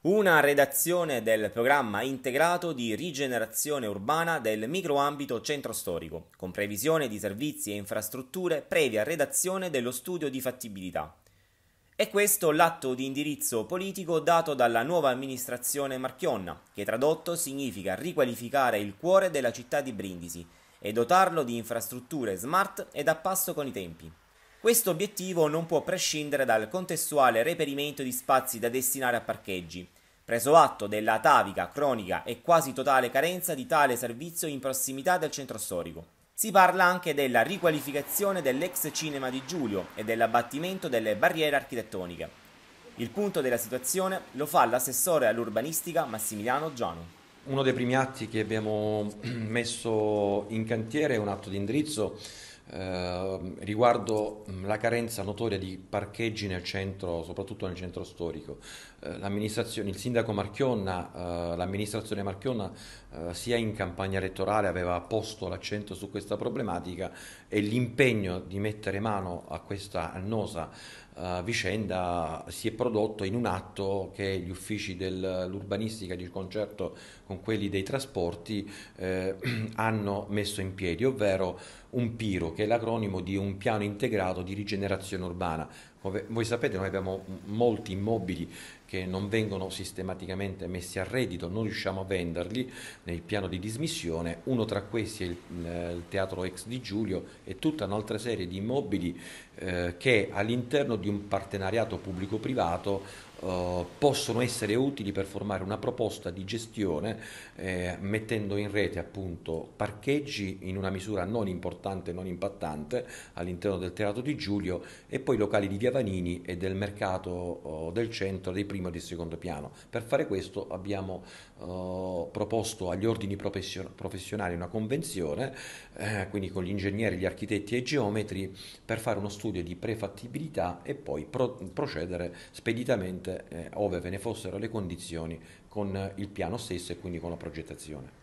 Una redazione del programma integrato di rigenerazione urbana del microambito centro storico, con previsione di servizi e infrastrutture previa redazione dello studio di fattibilità. È questo l'atto di indirizzo politico dato dalla nuova amministrazione Marchionna, che tradotto significa riqualificare il cuore della città di Brindisi e dotarlo di infrastrutture smart ed a passo con i tempi. Questo obiettivo non può prescindere dal contestuale reperimento di spazi da destinare a parcheggi, preso atto della atavica, cronica e quasi totale carenza di tale servizio in prossimità del centro storico. Si parla anche della riqualificazione dell'ex cinema di Giulio e dell'abbattimento delle barriere architettoniche. Il punto della situazione lo fa l'assessore all'urbanistica Massimiliano Giano. Uno dei primi atti che abbiamo messo in cantiere è un atto di indirizzo Ehm, riguardo la carenza notoria di parcheggi nel centro, soprattutto nel centro storico. Eh, l'amministrazione, il sindaco Marchionna, eh, l'amministrazione Marchionna eh, sia in campagna elettorale aveva posto l'accento su questa problematica e l'impegno di mettere mano a questa annosa eh, vicenda si è prodotto in un atto che gli uffici dell'urbanistica di concerto con quelli dei trasporti eh, hanno messo in piedi, ovvero un PIRO, che è l'acronimo di un piano integrato di rigenerazione urbana. Voi sapete, noi abbiamo molti immobili che non vengono sistematicamente messi a reddito, non riusciamo a venderli nel piano di dismissione, uno tra questi è il, eh, il Teatro Ex di Giulio e tutta un'altra serie di immobili eh, che all'interno di un partenariato pubblico-privato eh, possono essere utili per formare una proposta di gestione eh, mettendo in rete appunto parcheggi in una misura non importante, non impattante all'interno del Teatro di Giulio e poi locali di Via Vanini e del mercato eh, del centro dei primo e del secondo piano. Per fare questo abbiamo oh, proposto agli ordini profession- professionali una convenzione, eh, quindi con gli ingegneri, gli architetti e i geometri per fare uno studio di prefattibilità e poi pro- procedere speditamente eh, ove ve ne fossero le condizioni con il piano stesso e quindi con la progettazione.